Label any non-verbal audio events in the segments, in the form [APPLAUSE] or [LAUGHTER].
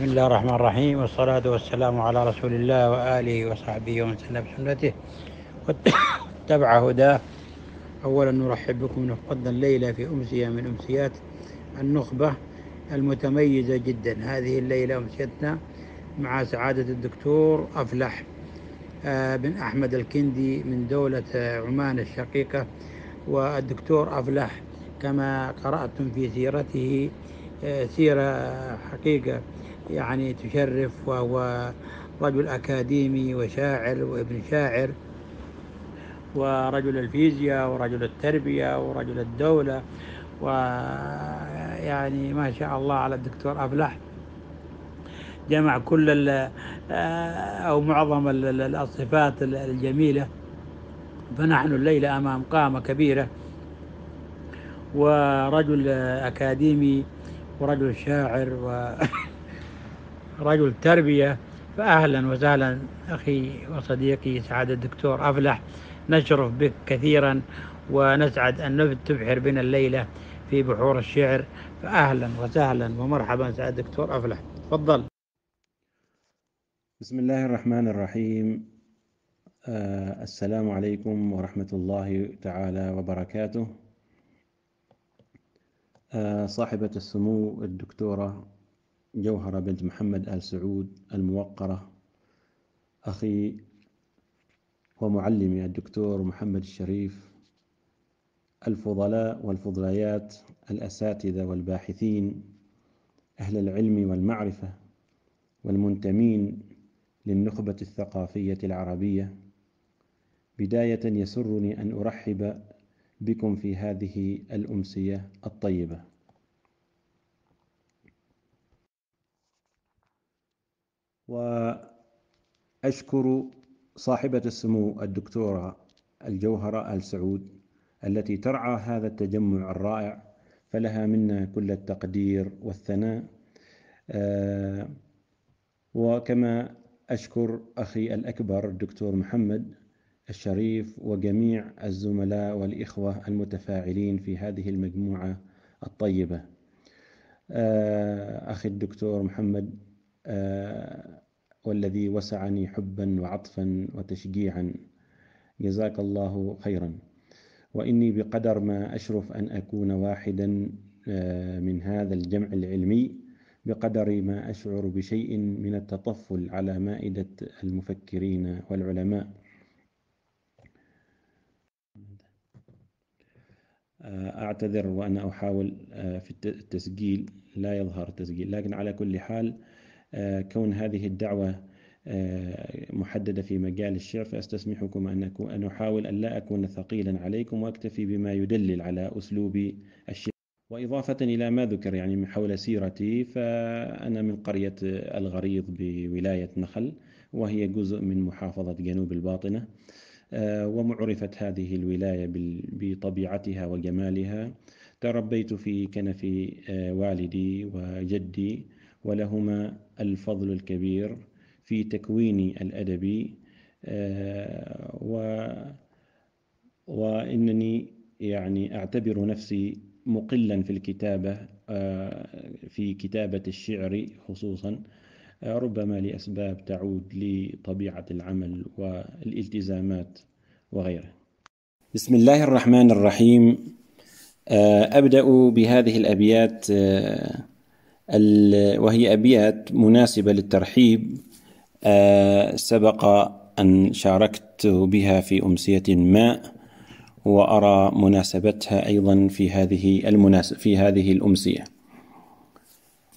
بسم الله الرحمن الرحيم والصلاة والسلام على رسول الله وآله وصحبه ومن سلم بسنته واتبع هداه أولا نرحب بكم نفقد الليلة في أمسية من أمسيات النخبة المتميزة جدا هذه الليلة أمسيتنا مع سعادة الدكتور أفلح آه، بن أحمد الكندي من دولة عمان الشقيقة والدكتور أفلح كما قرأتم في سيرته آه، سيرة حقيقة يعني تشرف وهو رجل أكاديمي وشاعر وابن شاعر ورجل الفيزياء ورجل التربية ورجل الدولة ويعني ما شاء الله على الدكتور أفلح جمع كل آه، أو معظم الصفات الجميلة فنحن الليلة أمام قامة كبيرة ورجل أكاديمي ورجل شاعر و [LAUGHS] رجل تربية فأهلا وسهلا أخي وصديقي سعادة الدكتور أفلح نشرف بك كثيرا ونسعد أن تبحر بنا الليلة في بحور الشعر فأهلا وسهلا ومرحبا سعادة الدكتور أفلح تفضل بسم الله الرحمن الرحيم آه السلام عليكم ورحمة الله تعالى وبركاته آه صاحبة السمو الدكتورة جوهرة بنت محمد آل سعود الموقرة أخي ومعلمي الدكتور محمد الشريف الفضلاء والفضليات الأساتذة والباحثين أهل العلم والمعرفة والمنتمين للنخبة الثقافية العربية بداية يسرني أن أرحب بكم في هذه الأمسية الطيبة وأشكر صاحبة السمو الدكتورة الجوهرة آل سعود التي ترعى هذا التجمع الرائع فلها منا كل التقدير والثناء آه، وكما أشكر أخي الأكبر الدكتور محمد الشريف وجميع الزملاء والإخوة المتفاعلين في هذه المجموعة الطيبة آه، أخي الدكتور محمد آه، والذي وسعني حبا وعطفا وتشجيعا جزاك الله خيرا واني بقدر ما اشرف ان اكون واحدا آه، من هذا الجمع العلمي بقدر ما اشعر بشيء من التطفل على مائده المفكرين والعلماء آه، اعتذر وانا احاول في التسجيل لا يظهر التسجيل لكن على كل حال آه، كون هذه الدعوة آه، محددة في مجال الشعر فأستسمحكم أن أن أحاول أن لا أكون ثقيلا عليكم وأكتفي بما يدلل على أسلوب الشعر وإضافة إلى ما ذكر يعني من حول سيرتي فأنا من قرية الغريض بولاية نخل وهي جزء من محافظة جنوب الباطنة آه، ومعرفت هذه الولاية بطبيعتها وجمالها تربيت في كنف والدي وجدي ولهما الفضل الكبير في تكوين الأدب آه، و وإنني يعني أعتبر نفسي مقلا في الكتابة آه، في كتابة الشعر خصوصا آه، ربما لأسباب تعود لطبيعة العمل والالتزامات وغيره بسم الله الرحمن الرحيم أبدأ بهذه الأبيات وهي أبيات مناسبة للترحيب آه، سبق أن شاركت بها في أمسية ما وأرى مناسبتها أيضا في هذه المناسب في هذه الأمسية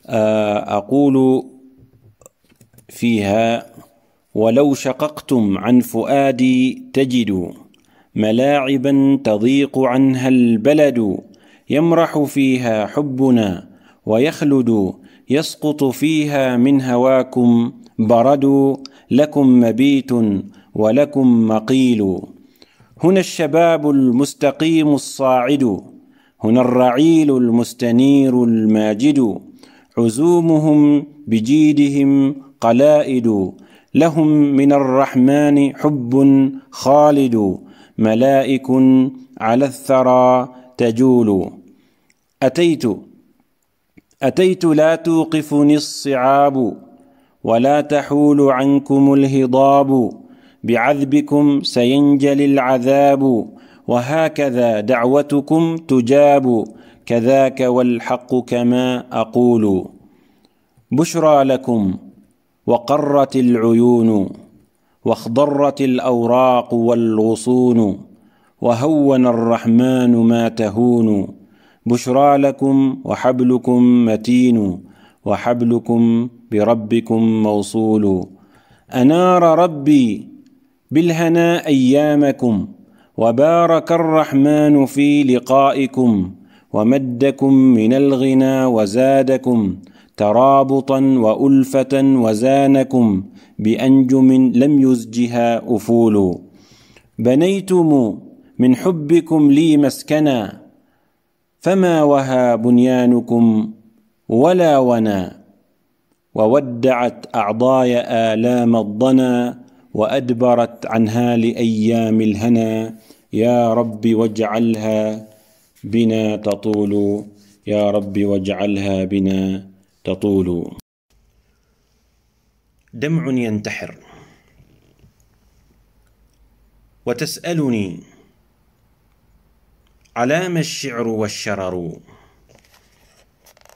آه، أقول فيها ولو شققتم عن فؤادي تجدوا ملاعبا تضيق عنها البلد يمرح فيها حبنا ويخلد يسقط فيها من هواكم برد لكم مبيت ولكم مقيل هنا الشباب المستقيم الصاعد هنا الرعيل المستنير الماجد عزومهم بجيدهم قلائد لهم من الرحمن حب خالد ملائك على الثرى تجول أتيت أتيت لا توقفني الصعاب ولا تحول عنكم الهضاب بعذبكم سينجلي العذاب وهكذا دعوتكم تجاب كذاك والحق كما أقول بشرى لكم وقرت العيون واخضرت الأوراق والغصون وهون الرحمن ما تهون بشرى لكم وحبلكم متين وحبلكم بربكم موصول أنار ربي بالهنا أيامكم وبارك الرحمن في لقائكم ومدكم من الغنى وزادكم ترابطا وألفة وزانكم بأنجم لم يزجها أفول بنيتم من حبكم لي مسكنا فما وهى بنيانكم ولا ونا وودعت أعضاي آلام الضنا وأدبرت عنها لأيام الهنا يا رب واجعلها بنا تطول يا رب واجعلها بنا تطول دمع ينتحر وتسألني علام الشعر والشرر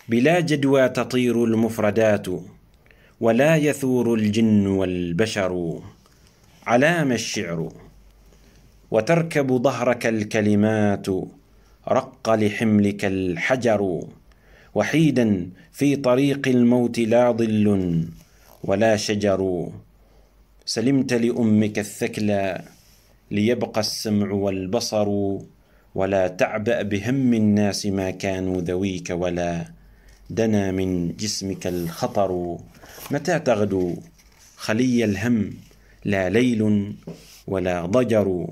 بلا جدوى تطير المفردات ولا يثور الجن والبشر علام الشعر وتركب ظهرك الكلمات رق لحملك الحجر وحيدا في طريق الموت لا ظل ولا شجر سلمت لأمك الثكلى ليبقى السمع والبصر ولا تعبأ بهم الناس ما كانوا ذويك ولا دنا من جسمك الخطر متى تغدو خلي الهم لا ليل ولا ضجر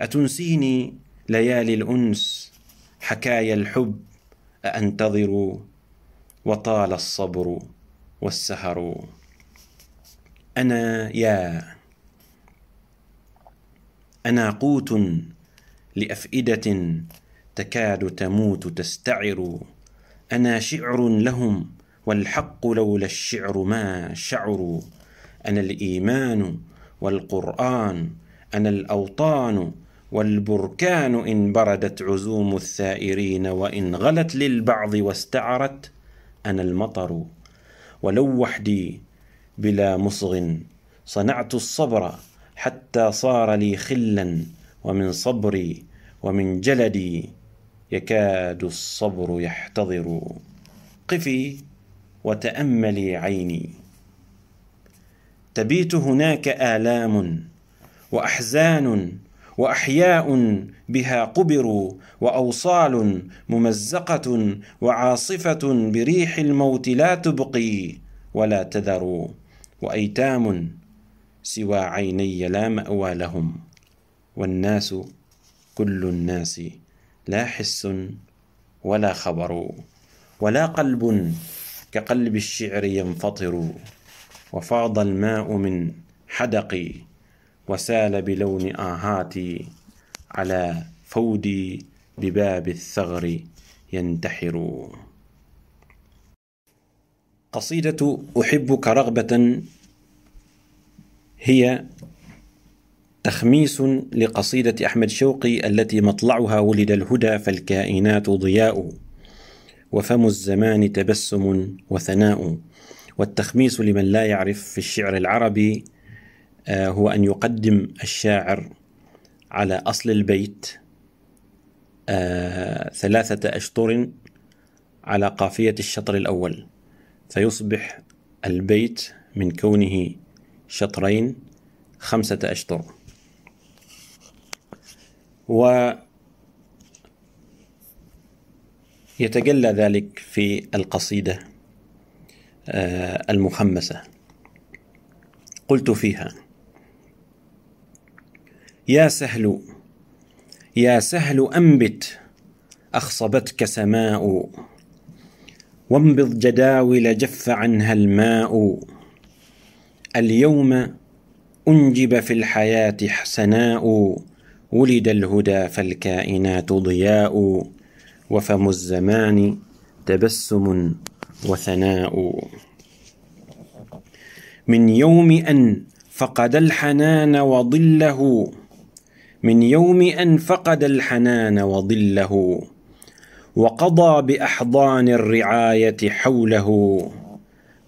أتنسيني ليالي الأنس حكايا الحب أأنتظر وطال الصبر والسهر أنا يا أنا قوت لافئده تكاد تموت تستعر انا شعر لهم والحق لولا الشعر ما شعروا انا الايمان والقران انا الاوطان والبركان ان بردت عزوم الثائرين وان غلت للبعض واستعرت انا المطر ولو وحدي بلا مصغ صنعت الصبر حتى صار لي خلا ومن صبري ومن جلدي يكاد الصبر يحتضر قفي وتاملي عيني تبيت هناك الام واحزان واحياء بها قبروا واوصال ممزقه وعاصفه بريح الموت لا تبقي ولا تذر وايتام سوى عيني لا ماوى لهم والناس كل الناس لا حس ولا خبر ولا قلب كقلب الشعر ينفطر وفاض الماء من حدقي وسال بلون آهاتي على فودي بباب الثغر ينتحر قصيدة أحبك رغبة هي تخميس لقصيدة أحمد شوقي التي مطلعها ولد الهدى فالكائنات ضياء وفم الزمان تبسم وثناء والتخميس لمن لا يعرف في الشعر العربي آه، هو أن يقدم الشاعر على أصل البيت آه، ثلاثة أشطر على قافية الشطر الأول فيصبح البيت من كونه شطرين خمسة أشطر و يتجلى ذلك في القصيدة آه، المخمسة قلت فيها يا سهل يا سهل أنبت أخصبتك سماء وانبض جداول جف عنها الماء اليوم أنجب في الحياة حسناء ولد الهدى فالكائنات ضياء وفم الزمان تبسم وثناء من يوم أن فقد الحنان وظله من يوم أن فقد الحنان وظله وقضى بأحضان الرعاية حوله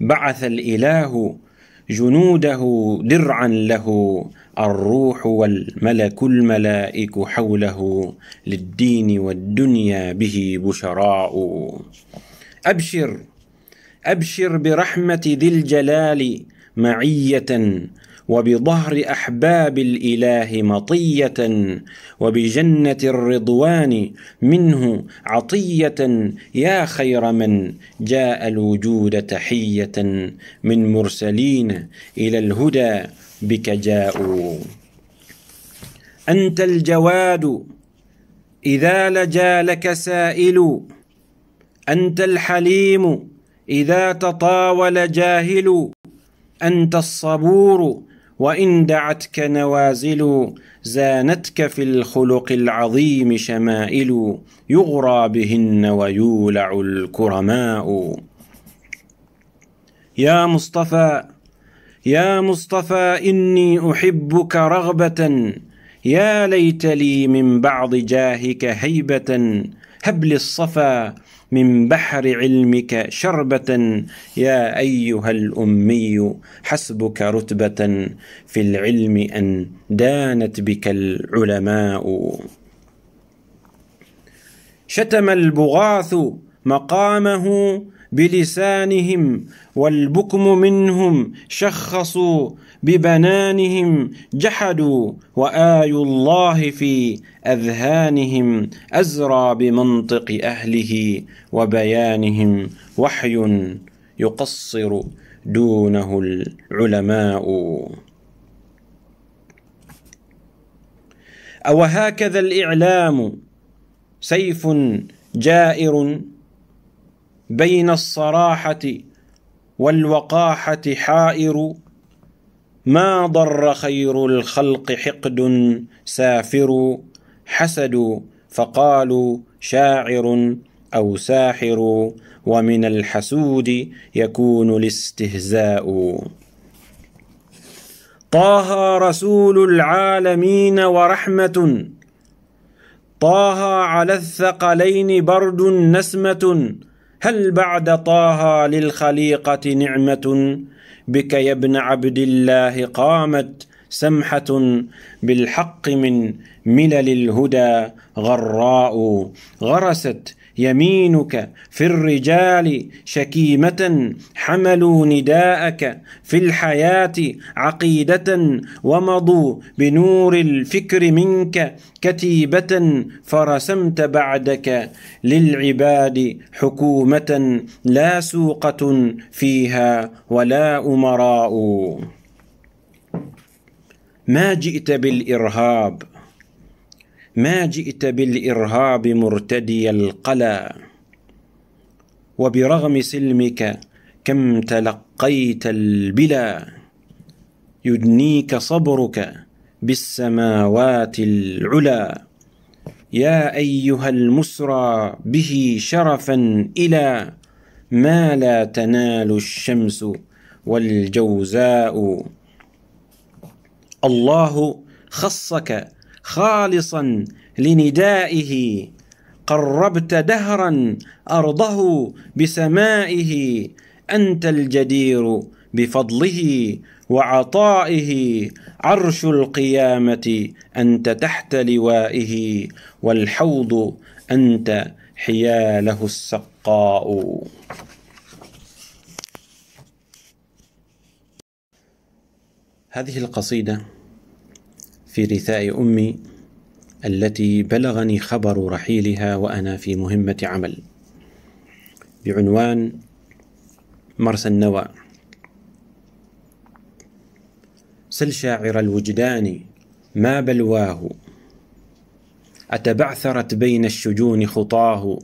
بعث الإله جنوده درعا له الروح والملك الملائك حوله للدين والدنيا به بشراء أبشر أبشر برحمة ذي الجلال معية وبظهر أحباب الإله مطية وبجنة الرضوان منه عطية يا خير من جاء الوجود تحية من مرسلين إلى الهدى بك جاءوا أنت الجواد إذا لجا لك سائل أنت الحليم إذا تطاول جاهل أنت الصبور وإن دعتك نوازل زانتك في الخلق العظيم شمائل يغرى بهن ويولع الكرماء يا مصطفى يا مصطفى إني أحبك رغبة يا ليت لي من بعض جاهك هيبة هب للصفا من بحر علمك شربة يا أيها الأمي حسبك رتبة في العلم أن دانت بك العلماء شتم البغاث مقامه بلسانهم والبكم منهم شخصوا ببنانهم جحدوا وآي الله في أذهانهم أزرى بمنطق أهله وبيانهم وحي يقصر دونه العلماء أو هكذا الإعلام سيف جائر بين الصراحة والوقاحة حائر ما ضر خير الخلق حقد سافر حسدوا فقالوا شاعر أو ساحر ومن الحسود يكون الاستهزاء طه رسول العالمين ورحمة طه على الثقلين برد نسمة هل بعد طه للخليقة نعمة بك يا ابن عبد الله قامت سمحة بالحق من ملل الهدى غراء غرست يمينك في الرجال شكيمة حملوا نداءك في الحياة عقيدة ومضوا بنور الفكر منك كتيبة فرسمت بعدك للعباد حكومة لا سوقة فيها ولا أمراء ما جئت بالإرهاب ما جئت بالإرهاب مرتدي القلا وبرغم سلمك كم تلقيت البلا يدنيك صبرك بالسماوات العلا يا أيها المسرى به شرفا إلى ما لا تنال الشمس والجوزاء الله خصك خالصا لندائه قربت دهرا أرضه بسمائه أنت الجدير بفضله وعطائه عرش القيامة أنت تحت لوائه والحوض أنت حياله السقاء هذه القصيدة في رثاء أمي التي بلغني خبر رحيلها وأنا في مهمة عمل بعنوان مرسى النوى سل شاعر الوجدان ما بلواه أتبعثرت بين الشجون خطاه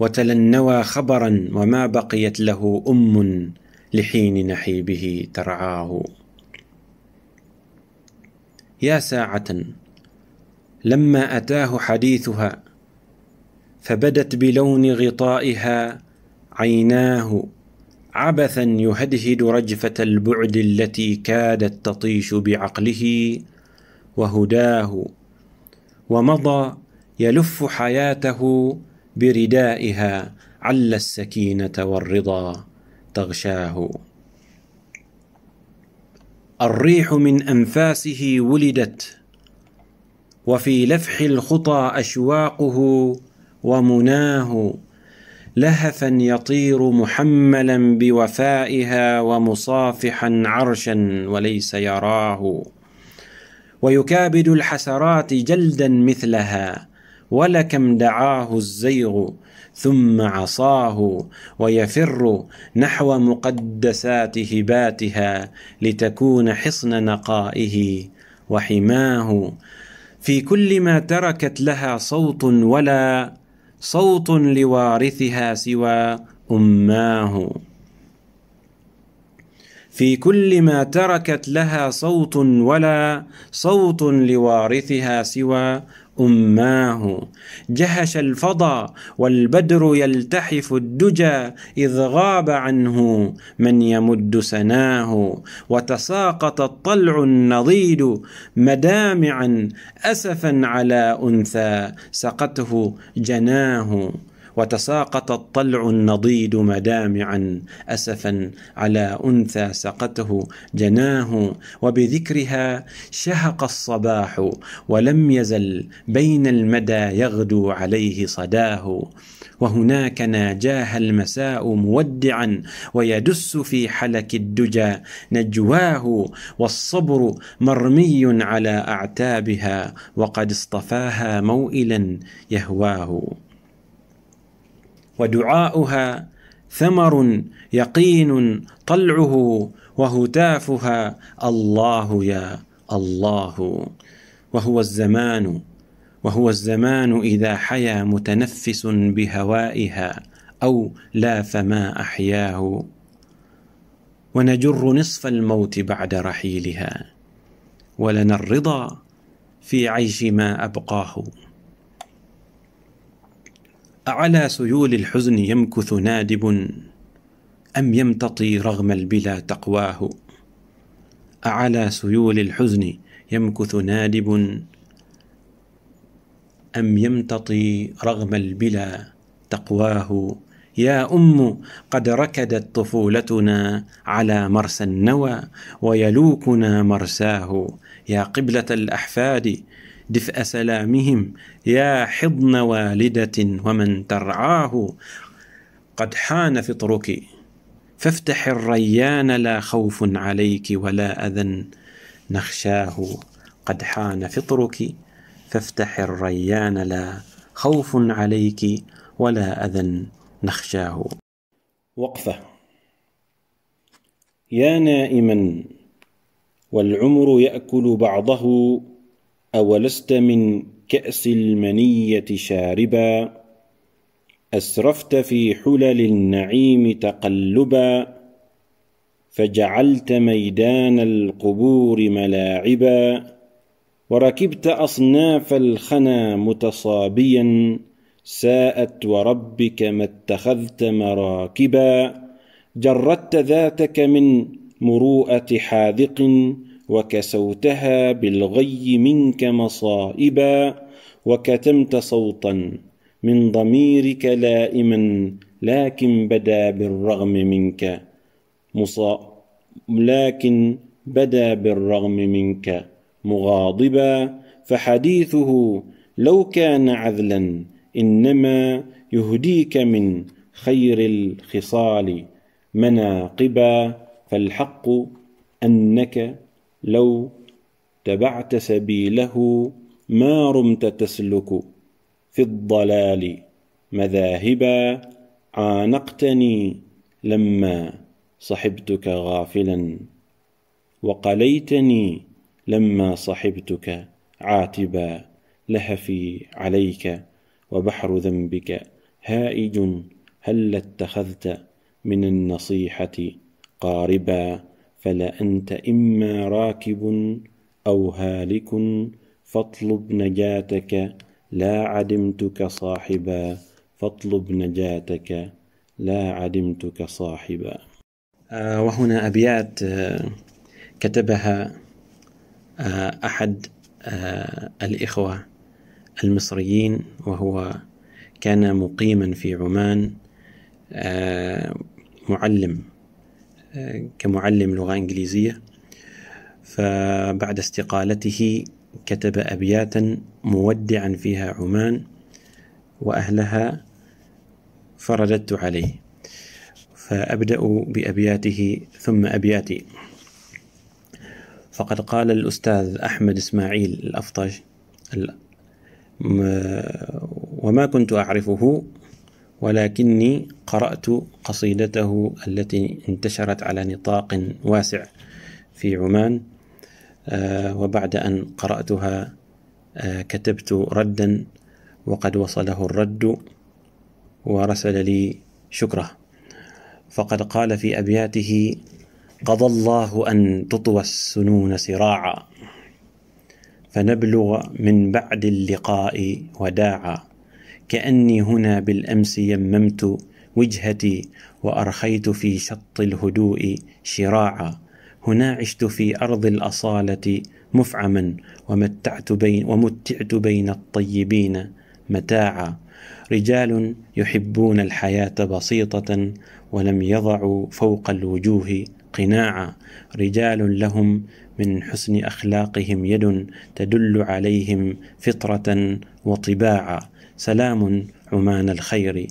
وتلنوى النوى خبرا وما بقيت له أم لحين نحيبه ترعاه يا ساعة لما أتاه حديثها فبدت بلون غطائها عيناه عبثا يهدهد رجفة البعد التي كادت تطيش بعقله وهداه ومضى يلف حياته بردائها عل السكينة والرضا تغشاه الريح من أنفاسه ولدت وفي لفح الخطى أشواقه ومناه لهفا يطير محملا بوفائها ومصافحا عرشا وليس يراه ويكابد الحسرات جلدا مثلها ولكم دعاه الزيغ ثم عصاه ويفر نحو مقدسات هباتها لتكون حصن نقائه وحماه في كل ما تركت لها صوت ولا صوت لوارثها سوى اماه في كل ما تركت لها صوت ولا صوت لوارثها سوى أماه جهش الفضا والبدر يلتحف الدجى إذ غاب عنه من يمد سناه وتساقط الطلع النضيد مدامعا أسفا على أنثى سقته جناه وتساقط الطلع النضيد مدامعا اسفا على انثى سقته جناه وبذكرها شهق الصباح ولم يزل بين المدى يغدو عليه صداه وهناك ناجاها المساء مودعا ويدس في حلك الدجى نجواه والصبر مرمي على اعتابها وقد اصطفاها موئلا يهواه ودعاؤها ثمر يقين طلعه وهتافها الله يا الله وهو الزمان وهو الزمان إذا حيا متنفس بهوائها أو لا فما أحياه ونجر نصف الموت بعد رحيلها ولنا الرضا في عيش ما أبقاه أعلى سيول الحزن يمكث نادب أم يمتطي رغم البلا تقواه أعلى سيول الحزن يمكث نادب أم يمتطي رغم البلا تقواه يا أم قد ركدت طفولتنا على مرسى النوى ويلوكنا مرساه يا قبلة الأحفاد دفء سلامهم يا حضن والدة ومن ترعاه قد حان فطرك فافتح الريان لا خوف عليك ولا أذى نخشاه قد حان فطرك فافتح الريان لا خوف عليك ولا أذى نخشاه وقفة يا نائما والعمر يأكل بعضه أولست من كأس المنية شاربا أسرفت في حلل النعيم تقلبا فجعلت ميدان القبور ملاعبا وركبت أصناف الخنا متصابيا ساءت وربك ما اتخذت مراكبا جردت ذاتك من مروءة حاذق وكسوتها بالغي منك مصائبا وكتمت صوتا من ضميرك لائما لكن بدا بالرغم منك مصا لكن بدا بالرغم منك مغاضبا فحديثه لو كان عذلا انما يهديك من خير الخصال مناقبا فالحق انك لو تبعت سبيله ما رمت تسلك في الضلال مذاهبا عانقتني لما صحبتك غافلا وقليتني لما صحبتك عاتبا لهفي عليك وبحر ذنبك هائج هل اتخذت من النصيحة قاربا فلأنت إما راكب أو هالك فاطلب نجاتك لا عدمتك صاحبا فاطلب نجاتك لا عدمتك صاحبا آه، وهنا أبيات آه، كتبها آه، أحد الإخوة المصريين وهو كان مقيما في عمان معلم كمعلم لغة إنجليزية فبعد استقالته كتب أبياتا مودعا فيها عمان وأهلها فرددت عليه فأبدأ بأبياته ثم أبياتي فقد قال الأستاذ أحمد إسماعيل الأفطش وما كنت أعرفه ولكني قرأت قصيدته التي انتشرت على نطاق واسع في عمان آه، وبعد أن قرأتها آه، كتبت ردا وقد وصله الرد ورسل لي شكره فقد قال في أبياته قضى الله أن تطوى السنون سراعا فنبلغ من بعد اللقاء وداعا كأني هنا بالأمس يممت وجهتي وأرخيت في شط الهدوء شراعا هنا عشت في أرض الأصالة مفعما ومتعت بين ومتعت بين الطيبين متاعا رجال يحبون الحياة بسيطة ولم يضعوا فوق الوجوه قناعا رجال لهم من حسن أخلاقهم يد تدل عليهم فطرة وطباعا سلام عمان الخير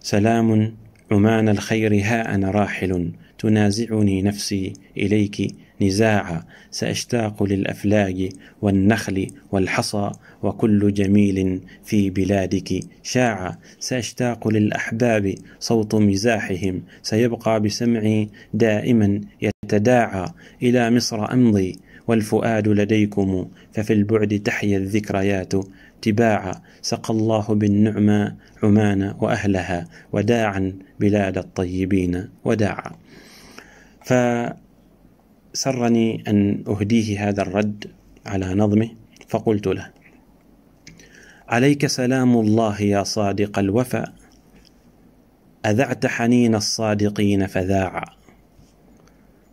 سلام عمان الخير ها أنا راحل تنازعني نفسي إليك نزاعا سأشتاق للأفلاج والنخل والحصى وكل جميل في بلادك شاعا سأشتاق للأحباب صوت مزاحهم سيبقى بسمعي دائما يتداعى إلى مصر أمضي والفؤاد لديكم ففي البعد تحيا الذكريات تباعا سقى الله بالنعمى عمان وأهلها وداعا بلاد الطيبين وداعا فسرني أن أهديه هذا الرد على نظمه فقلت له عليك سلام الله يا صادق الوفا أذعت حنين الصادقين فذاعا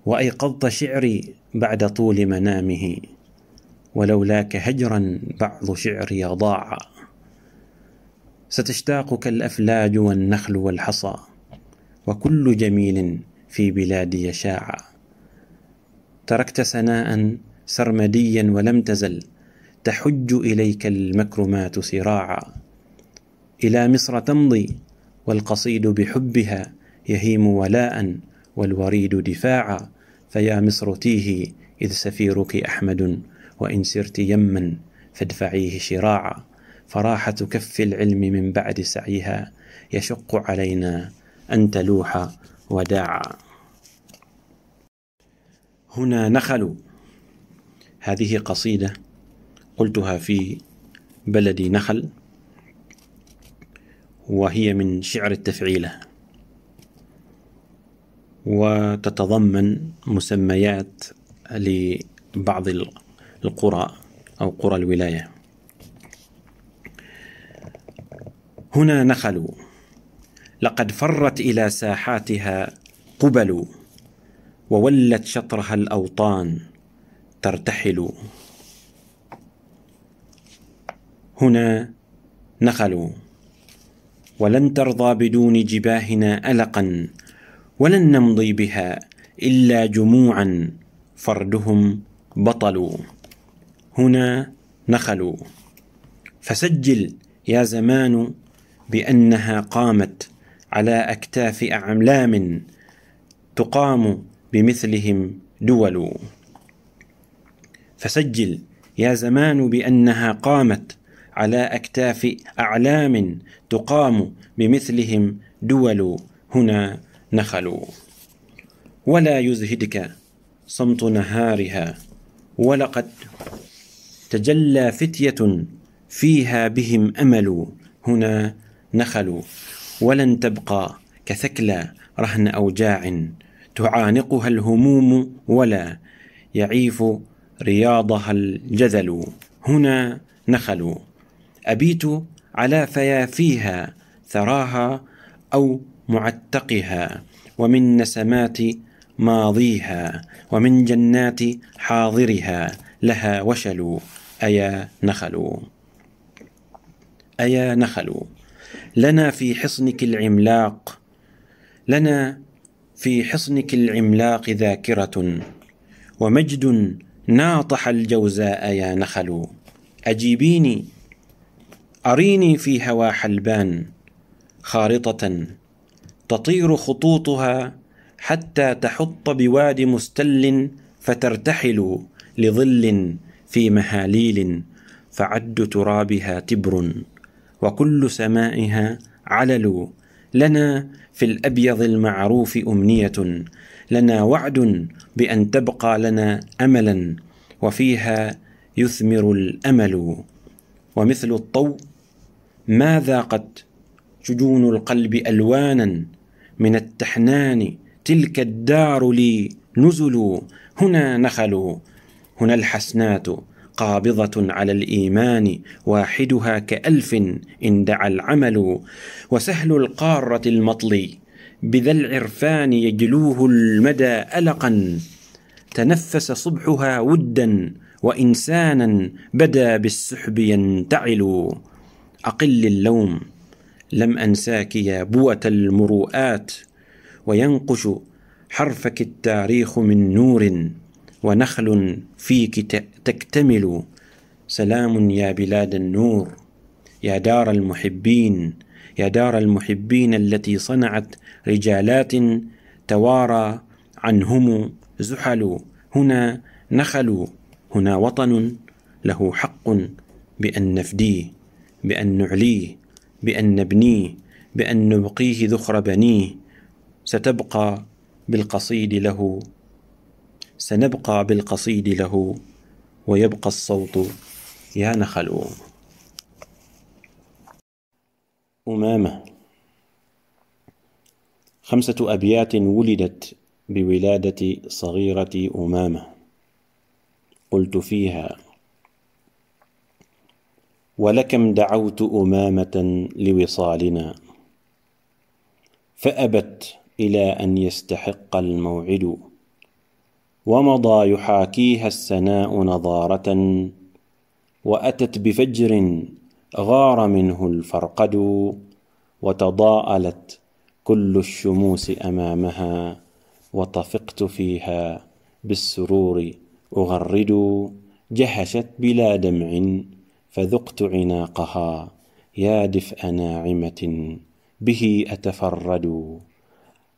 وأيقظت شعري بعد طول منامه ولولاك هجرا بعض شعري ضاع ستشتاقك الافلاج والنخل والحصى وكل جميل في بلادي شاع تركت سناء سرمديا ولم تزل تحج اليك المكرمات سراعا الى مصر تمضي والقصيد بحبها يهيم ولاء والوريد دفاعا فيا مصر تيهي إذ سفيرك أحمد وإن سرت يما فادفعيه شراعا فراحة كف العلم من بعد سعيها يشق علينا أن تلوح وداعا هنا نخل هذه قصيدة قلتها في بلدي نخل وهي من شعر التفعيله وتتضمن مسميات لبعض القرى أو قرى الولاية هنا نخلوا لقد فرت إلى ساحاتها قبل وولت شطرها الأوطان ترتحل هنا نخلوا ولن ترضى بدون جباهنا ألقا ولن نمضي بها إلا جموعا فردهم بطل هنا نخلوا فسجل يا زمان بأنها قامت على أكتاف أعلام تقام بمثلهم دول فسجل يا زمان بأنها قامت على أكتاف أعلام تقام بمثلهم دول هنا نخل ولا يزهدك صمت نهارها ولقد تجلى فتية فيها بهم أمل هنا نخل ولن تبقى كثكلى رهن أوجاع تعانقها الهموم ولا يعيف رياضها الجذل هنا نخل أبيت على فيافيها ثراها أو معتقها ومن نسمات ماضيها ومن جنات حاضرها لها وشل أيا نخل أيا نخل لنا في حصنك العملاق لنا في حصنك العملاق ذاكرة ومجد ناطح الجوزاء يا نخل أجيبيني أريني في هوا حلبان خارطة تطير خطوطها حتى تحط بواد مستل فترتحل لظل في مهاليل فعد ترابها تبر وكل سمائها علل لنا في الابيض المعروف امنيه لنا وعد بان تبقى لنا املا وفيها يثمر الامل ومثل الطوء ماذا قد جدون القلب ألوانا من التحنان تلك الدار لي نزلوا هنا نخلوا هنا الحسنات قابضة على الإيمان واحدها كألف إن دعا العمل وسهل القارة المطلي بذا العرفان يجلوه المدى ألقا تنفس صبحها ودا وإنسانا بدا بالسحب ينتعل أقل اللوم لم أنساك يا بوة المروءات وينقش حرفك التاريخ من نور ونخل فيك تكتمل سلام يا بلاد النور يا دار المحبين يا دار المحبين التي صنعت رجالات توارى عنهم زحل هنا نخل هنا وطن له حق بأن نفديه بأن نعليه بأن نبنيه بأن نبقيه ذخر بنيه ستبقى بالقصيد له سنبقى بالقصيد له ويبقى الصوت يا نخل أمامة خمسة أبيات ولدت بولادة صغيرة أمامة قلت فيها ولكم دعوت امامه لوصالنا فابت الى ان يستحق الموعد ومضى يحاكيها السناء نضاره واتت بفجر غار منه الفرقد وتضاءلت كل الشموس امامها وطفقت فيها بالسرور اغرد جهشت بلا دمع فذقت عناقها يا دفء ناعمة به أتفرد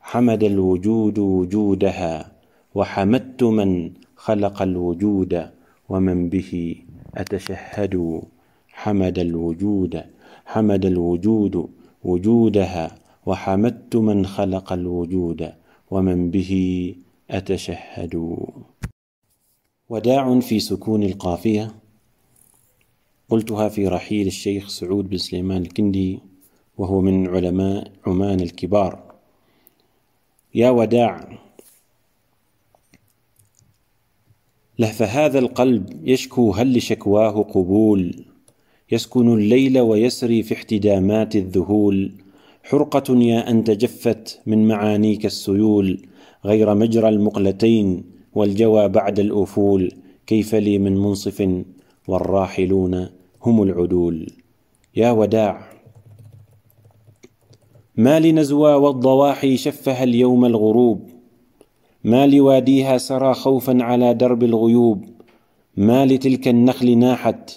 حمد الوجود وجودها وحمدت من خلق الوجود ومن به أتشهد حمد الوجود حمد الوجود وجودها وحمدت من خلق الوجود ومن به أتشهد وداع في سكون القافية قلتها في رحيل الشيخ سعود بن سليمان الكندي وهو من علماء عمان الكبار يا وداع لهف هذا القلب يشكو هل لشكواه قبول يسكن الليل ويسري في احتدامات الذهول حرقة يا أن تجفت من معانيك السيول غير مجرى المقلتين والجوى بعد الأفول كيف لي من منصف والراحلون هم العدول يا وداع ما لنزوى والضواحي شفها اليوم الغروب ما لواديها سرى خوفا على درب الغيوب ما لتلك النخل ناحت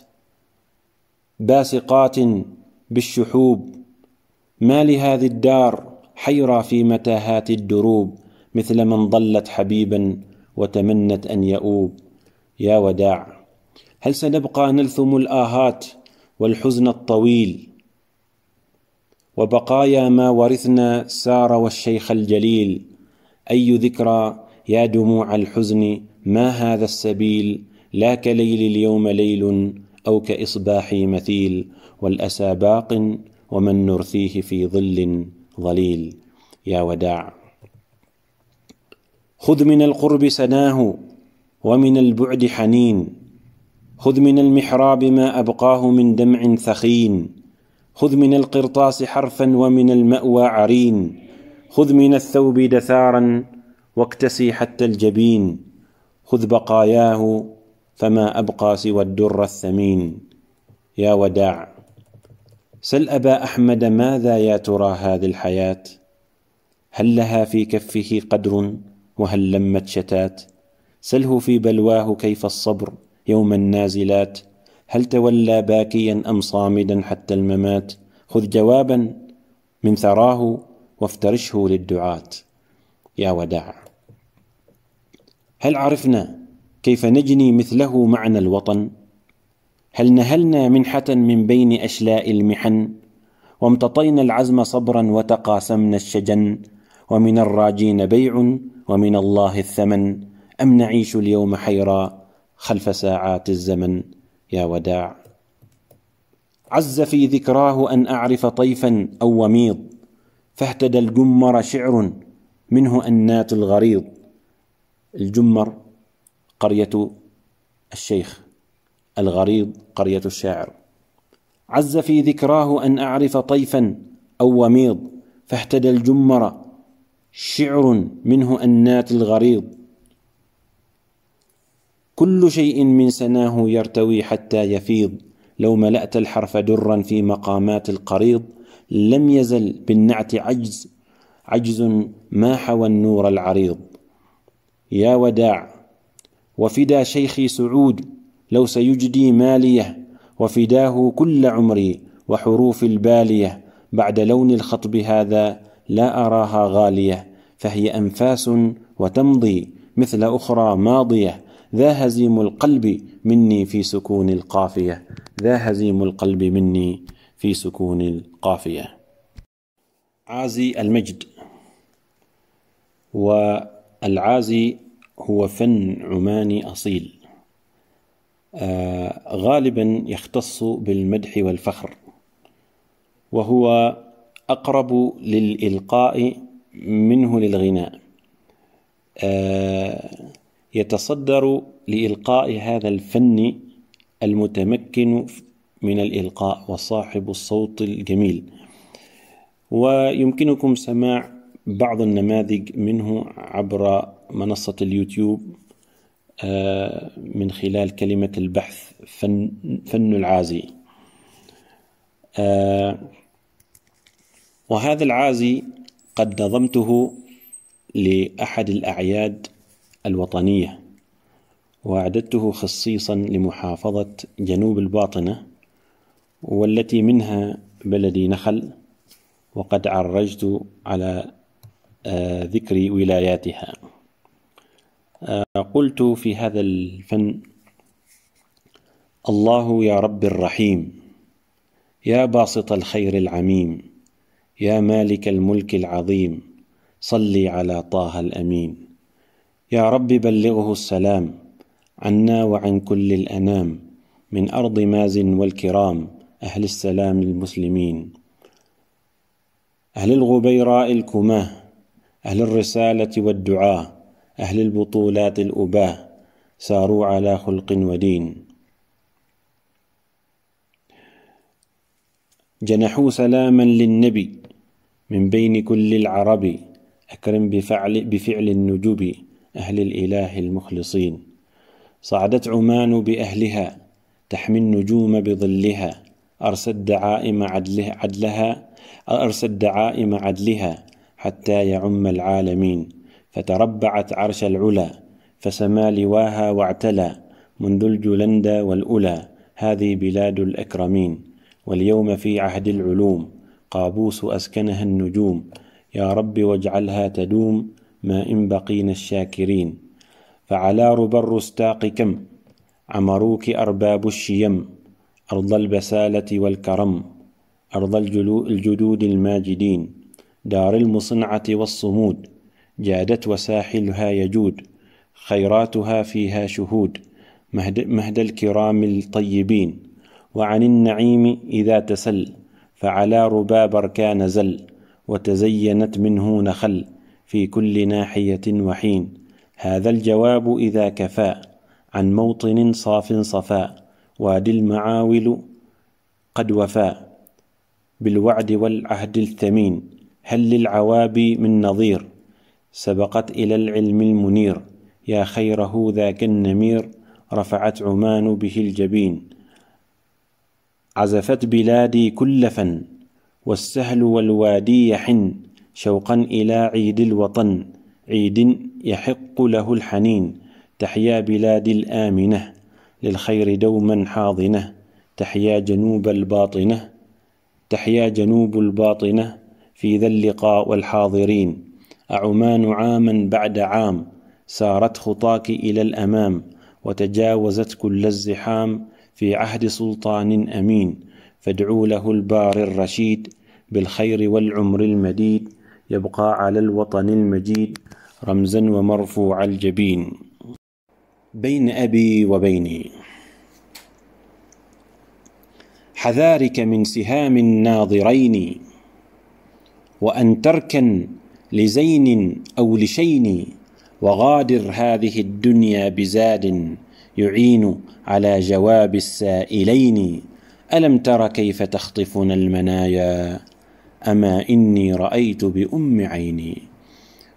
باسقات بالشحوب ما لهذه الدار حيرى في متاهات الدروب مثل من ضلت حبيبا وتمنت ان يؤوب يا وداع هل سنبقى نلثم الآهات والحزن الطويل وبقايا ما ورثنا سار والشيخ الجليل أي ذكرى يا دموع الحزن ما هذا السبيل لا كليل اليوم ليل أو كإصباحي مثيل والأسى باق ومن نرثيه في ظل ظليل يا وداع خذ من القرب سناه ومن البعد حنين خذ من المحراب ما أبقاه من دمع ثخين خذ من القرطاس حرفا ومن المأوى عرين خذ من الثوب دثارا واكتسي حتى الجبين خذ بقاياه فما أبقى سوى الدر الثمين يا وداع سل أبا أحمد ماذا يا ترى هذه الحياة هل لها في كفه قدر وهل لمت شتات سله في بلواه كيف الصبر يوم النازلات هل تولى باكيا أم صامدا حتى الممات خذ جوابا من ثراه وافترشه للدعاة يا وداع هل عرفنا كيف نجني مثله معنى الوطن هل نهلنا منحة من بين أشلاء المحن وامتطينا العزم صبرا وتقاسمنا الشجن ومن الراجين بيع ومن الله الثمن أم نعيش اليوم حيرا خلف ساعات الزمن يا وداع عز في ذكراه أن أعرف طيفا أو وميض فاهتدى الجمر شعر منه أنات الغريض الجمر قرية الشيخ الغريض قرية الشاعر عز في ذكراه أن أعرف طيفا أو وميض فاهتدى الجمر شعر منه أنات الغريض كل شيء من سناه يرتوي حتى يفيض لو ملأت الحرف درا في مقامات القريض لم يزل بالنعت عجز عجز ما حوى النور العريض يا وداع وفدا شيخي سعود لو سيجدي ماليه وفداه كل عمري وحروف الباليه بعد لون الخطب هذا لا اراها غاليه فهي انفاس وتمضي مثل اخرى ماضيه ذا هزيم القلب مني في سكون القافية ذا هزيم القلب مني في سكون القافية عازي المجد والعازي هو فن عماني أصيل آه، غالبا يختص بالمدح والفخر وهو أقرب للإلقاء منه للغناء آه يتصدر لإلقاء هذا الفن المتمكن من الإلقاء وصاحب الصوت الجميل ويمكنكم سماع بعض النماذج منه عبر منصة اليوتيوب آه، من خلال كلمة البحث فن, فن العازي آه، وهذا العازي قد نظمته لأحد الأعياد الوطنية وأعددته خصيصا لمحافظة جنوب الباطنة والتي منها بلدي نخل وقد عرجت على آه، ذكر ولاياتها آه، قلت في هذا الفن الله يا رب الرحيم يا باسط الخير العميم يا مالك الملك العظيم صل على طه الامين يا رب بلغه السلام عنا وعن كل الأنام من أرض ماز والكرام أهل السلام المسلمين أهل الغبيراء الكماه أهل الرسالة والدعاء أهل البطولات الأباه ساروا على خلق ودين جنحوا سلاما للنبي من بين كل العرب أكرم بفعل, بفعل النجب أهل الإله المخلصين صعدت عمان بأهلها تحمي النجوم بظلها أرسى الدعائم عدله عدلها أرسى الدعائم عدلها حتى يعم العالمين فتربعت عرش العلا فسما لواها واعتلى منذ الجلندا والأولى هذه بلاد الأكرمين واليوم في عهد العلوم قابوس أسكنها النجوم يا رب واجعلها تدوم ما إن بقينا الشاكرين فعلى ربى الرستاق كم عمروك أرباب الشيم أرض البسالة والكرم أرض الجدود الماجدين دار المصنعة والصمود جادت وساحلها يجود خيراتها فيها شهود مهد, مهد الكرام الطيبين وعن النعيم إذا تسل فعلى ربى بركان زل وتزينت منه نخل في كل ناحية وحين هذا الجواب إذا كفى عن موطن صاف صفاء وادي المعاول قد وفى بالوعد والعهد الثمين هل للعوابي من نظير سبقت إلى العلم المنير يا خيره ذاك النمير رفعت عمان به الجبين عزفت بلادي كل فن والسهل والوادي يحن شوقا إلى عيد الوطن عيد يحق له الحنين تحيا بلادي الآمنة للخير دوما حاضنة تحيا جنوب الباطنة تحيا جنوب الباطنة في ذا اللقاء والحاضرين أعمان عاما بعد عام سارت خطاك إلى الأمام وتجاوزت كل الزحام في عهد سلطان أمين فادعوا له البار الرشيد بالخير والعمر المديد يبقى على الوطن المجيد رمزا ومرفوع الجبين بين أبي وبيني حذارك من سهام الناظرين وأن تركن لزين أو لشين وغادر هذه الدنيا بزاد يعين على جواب السائلين ألم تر كيف تخطفنا المنايا اما اني رايت بام عيني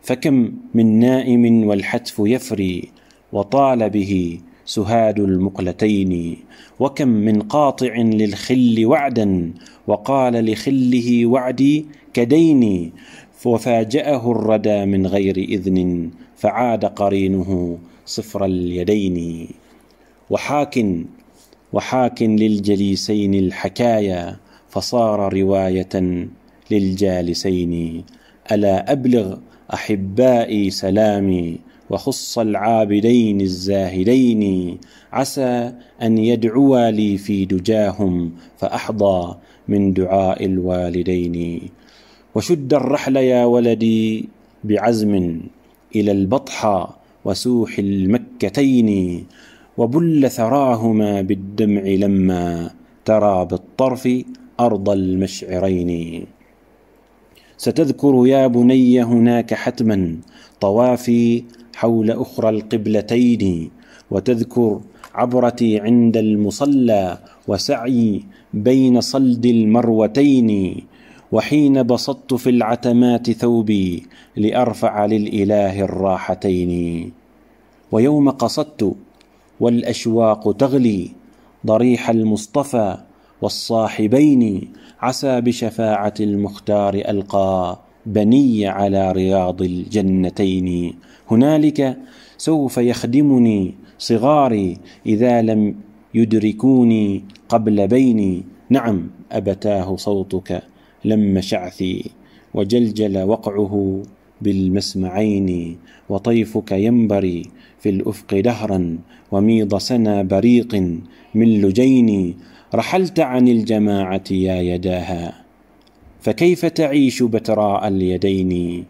فكم من نائم والحتف يفري وطال به سهاد المقلتين وكم من قاطع للخل وعدا وقال لخله وعدي كديني وفاجاه الردى من غير اذن فعاد قرينه صفر اليدين وحاك وحاك للجليسين الحكايا فصار روايه للجالسين ألا أبلغ أحبائي سلامي وخص العابدين الزاهدين عسى أن يدعوا لي في دجاهم فأحظى من دعاء الوالدين وشد الرحل يا ولدي بعزم إلى البطحى وسوح المكتين وبل ثراهما بالدمع لما ترى بالطرف أرض المشعرين ستذكر يا بني هناك حتما طوافي حول أخرى القبلتين وتذكر عبرتي عند المصلى وسعي بين صلد المروتين وحين بسطت في العتمات ثوبي لارفع للاله الراحتين ويوم قصدت والاشواق تغلي ضريح المصطفى والصاحبين عسى بشفاعة المختار ألقى بني على رياض الجنتين هنالك سوف يخدمني صغاري إذا لم يدركوني قبل بيني نعم أبتاه صوتك لم شعثي وجلجل وقعه بالمسمعين وطيفك ينبري في الأفق دهرا وميض سنا بريق من لجيني رحلت عن الجماعة يا يداها فكيف تعيش بتراء اليدين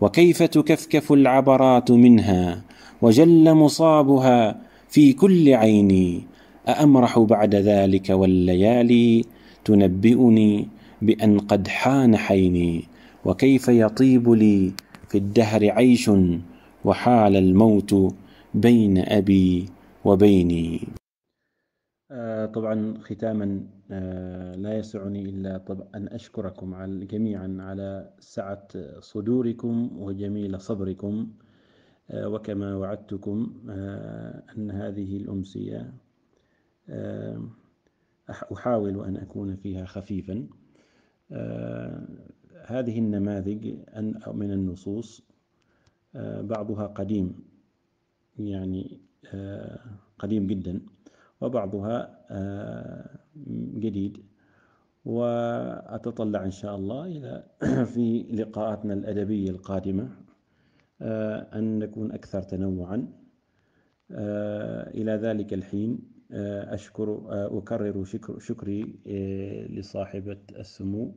وكيف تكفكف العبرات منها وجل مصابها في كل عين أأمرح بعد ذلك والليالي تنبئني بأن قد حان حيني وكيف يطيب لي في الدهر عيش وحال الموت بين أبي وبيني آه، طبعا ختاما آه، لا يسعني إلا طبعا أن أشكركم جميعا على سعة صدوركم وجميل صبركم آه، وكما وعدتكم أن هذه الأمسية أحاول أن أكون فيها خفيفا هذه النماذج من النصوص بعضها قديم يعني قديم جداً وبعضها آه، جديد وأتطلع إن شاء الله إلى [CLEARS THROAT] في لقاءاتنا الأدبية القادمة آه، أن نكون أكثر تنوعا آه، إلى ذلك الحين أشكر أكرر شكري لصاحبة السمو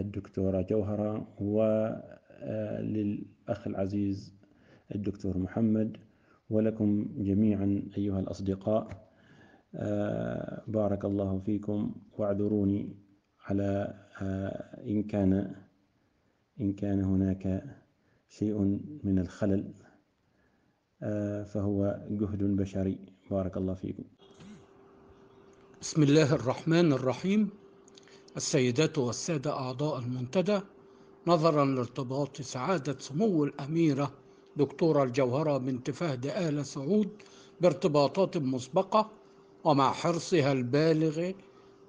الدكتورة جوهرة وللأخ العزيز الدكتور محمد ولكم جميعا أيها الأصدقاء آه، بارك الله فيكم واعذروني على آه، إن كان إن كان هناك شيء من الخلل آه، فهو جهد بشري بارك الله فيكم بسم الله الرحمن الرحيم السيدات والسادة أعضاء المنتدى نظرا لارتباط سعادة سمو الأميرة دكتورة الجوهرة بنت فهد آل سعود بارتباطات مسبقة ومع حرصها البالغ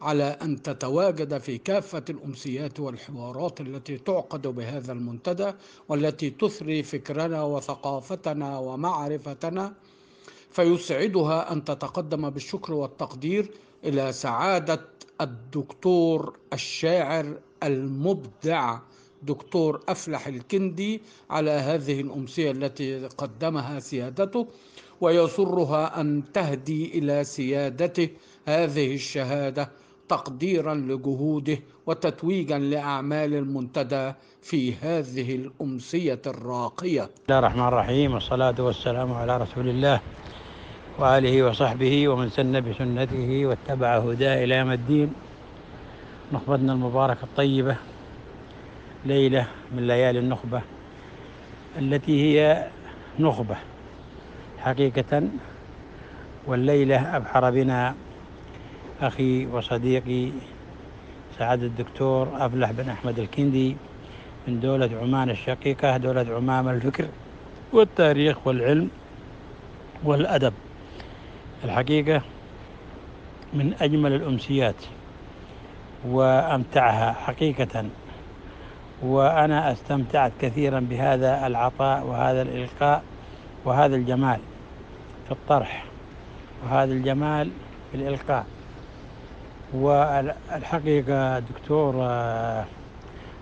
على أن تتواجد في كافة الأمسيات والحوارات التي تعقد بهذا المنتدى والتي تثري فكرنا وثقافتنا ومعرفتنا فيسعدها أن تتقدم بالشكر والتقدير إلى سعادة الدكتور الشاعر المبدع دكتور أفلح الكندي على هذه الأمسية التي قدمها سيادته ويسرها أن تهدي إلى سيادته هذه الشهادة تقديرا لجهوده وتتويجا لأعمال المنتدى في هذه الأمسية الراقية بسم الله الرحمن الرحيم والصلاة والسلام على رسول الله وآله وصحبه ومن سن بسنته واتبع هداه إلى يوم الدين نخبتنا المباركة الطيبة ليلة من ليالي النخبة التي هي نخبة حقيقة والليلة أبحر بنا أخي وصديقي سعادة الدكتور أفلح بن أحمد الكندي من دولة عمان الشقيقة دولة عمان الفكر والتاريخ والعلم والأدب الحقيقة من أجمل الأمسيات وأمتعها حقيقة وأنا استمتعت كثيرا بهذا العطاء وهذا الإلقاء وهذا الجمال في الطرح وهذا الجمال في الإلقاء والحقيقة دكتور آه،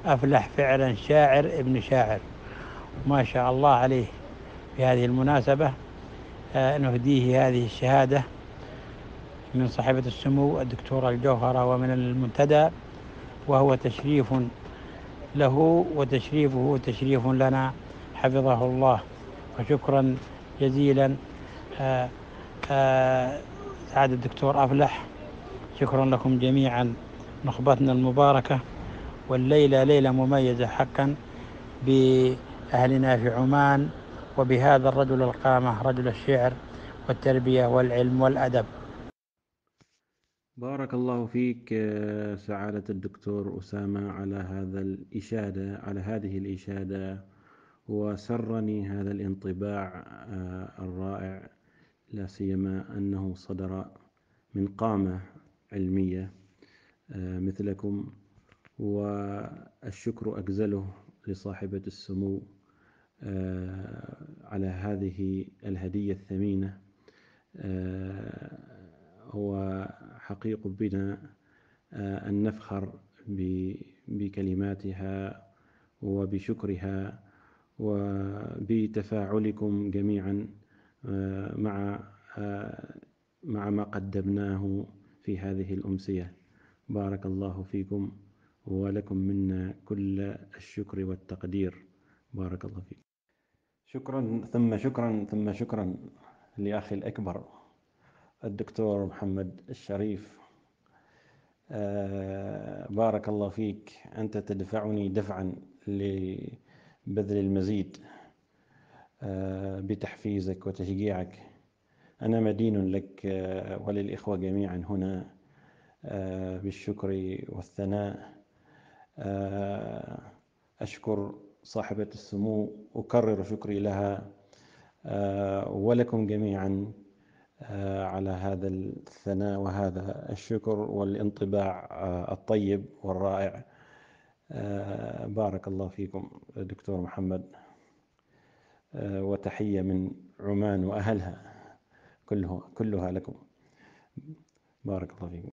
أفلح فعلا شاعر ابن شاعر ما شاء الله عليه في هذه المناسبة آه، نهديه هذه الشهادة من صاحبة السمو الدكتورة الجوهرة ومن المنتدى وهو تشريف له وتشريفه تشريف لنا حفظه الله وشكرا جزيلا آه، آه، سعادة الدكتور أفلح شكرا لكم جميعا نخبتنا المباركة والليلة ليلة مميزة حقا بأهلنا في عمان وبهذا الرجل القامة رجل الشعر والتربية والعلم والأدب بارك الله فيك سعادة الدكتور أسامة على هذا الإشادة على هذه الإشادة وسرني هذا الانطباع آه، الرائع لا سيما أنه صدر من قامة علمية آه، مثلكم والشكر أجزله لصاحبة السمو آه، على هذه الهدية الثمينة وحقيق بنا آه، أن نفخر بكلماتها وبشكرها وبتفاعلكم جميعا آه، مع آه، مع ما قدمناه في هذه الأمسية بارك الله فيكم ولكم منا كل الشكر والتقدير بارك الله فيكم شكرا ثم شكرا ثم شكرا لأخي الأكبر الدكتور محمد الشريف آه، بارك الله فيك أنت تدفعني دفعا لبذل المزيد آه، بتحفيزك وتشجيعك أنا مدين لك آه، وللإخوة جميعا هنا بالشكر والثناء أشكر صاحبة السمو أكرر شكري لها ولكم جميعا آه، على هذا الثناء وهذا الشكر والانطباع آه، الطيب والرائع آه، بارك الله فيكم دكتور محمد وتحية من عمان وأهلها كلها كلها لكم بارك الله فيكم